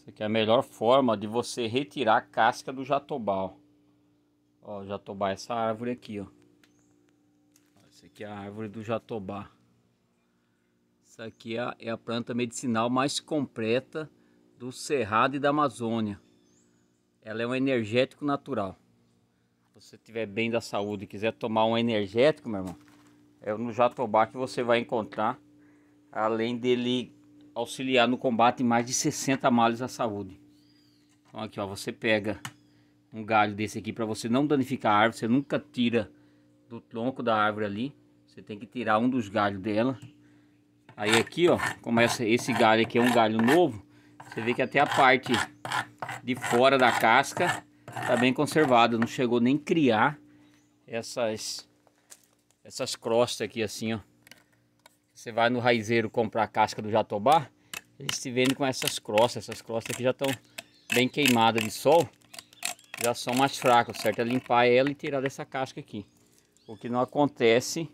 Isso aqui é a melhor forma de você retirar a casca do jatobá, ó. Ó, o jatobá é essa árvore aqui, ó. Essa aqui é a árvore do jatobá. Essa aqui é a, é a planta medicinal mais completa do Cerrado e da Amazônia. Ela é um energético natural. Se você tiver bem da saúde e quiser tomar um energético, meu irmão, é no jatobá que você vai encontrar, além dele auxiliar no combate em mais de 60 males à saúde. Então aqui ó, você pega um galho desse aqui para você não danificar a árvore, você nunca tira do tronco da árvore ali, você tem que tirar um dos galhos dela. Aí aqui ó, começa esse galho aqui é um galho novo, você vê que até a parte de fora da casca tá bem conservada, não chegou nem criar essas essas crostas aqui assim ó. Você vai no raizeiro comprar a casca do jatobá, eles se vendem com essas crostas. Essas crostas aqui já estão bem queimadas de sol. Já são mais fracas. certo é limpar ela e tirar dessa casca aqui. O que não acontece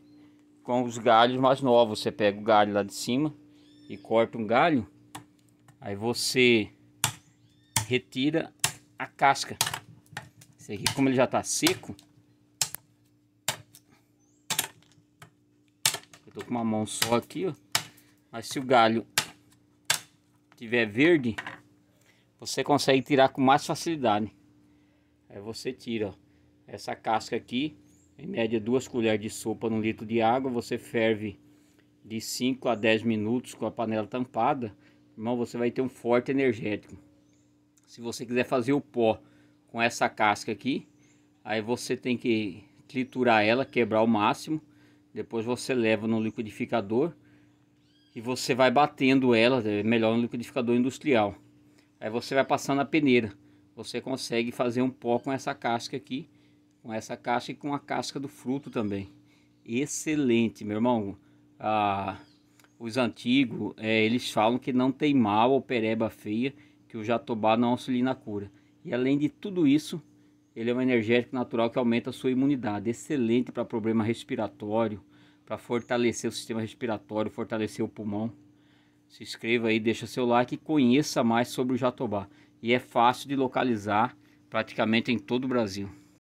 com os galhos mais novos. Você pega o galho lá de cima e corta um galho. Aí você retira a casca. Esse aqui, como ele já está seco, eu estou com uma mão só aqui, ó. Mas se o galho tiver verde, você consegue tirar com mais facilidade. Aí você tira essa casca aqui, em média duas colheres de sopa no litro de água, você ferve de 5 a 10 minutos com a panela tampada, irmão, você vai ter um forte energético. Se você quiser fazer o pó com essa casca aqui, aí você tem que triturar ela, quebrar o máximo, depois você leva no liquidificador, e você vai batendo ela, é melhor no liquidificador industrial. Aí você vai passando a peneira. Você consegue fazer um pó com essa casca aqui, com essa casca e com a casca do fruto também. Excelente, meu irmão. Ah, os antigos, é, eles falam que não tem mal ou pereba feia, que o jatobá não auxilia na cura. E além de tudo isso, ele é um energético natural que aumenta a sua imunidade. Excelente para problema respiratório, para fortalecer o sistema respiratório, fortalecer o pulmão. Se inscreva aí, deixa seu like e conheça mais sobre o jatobá. E é fácil de localizar praticamente em todo o Brasil.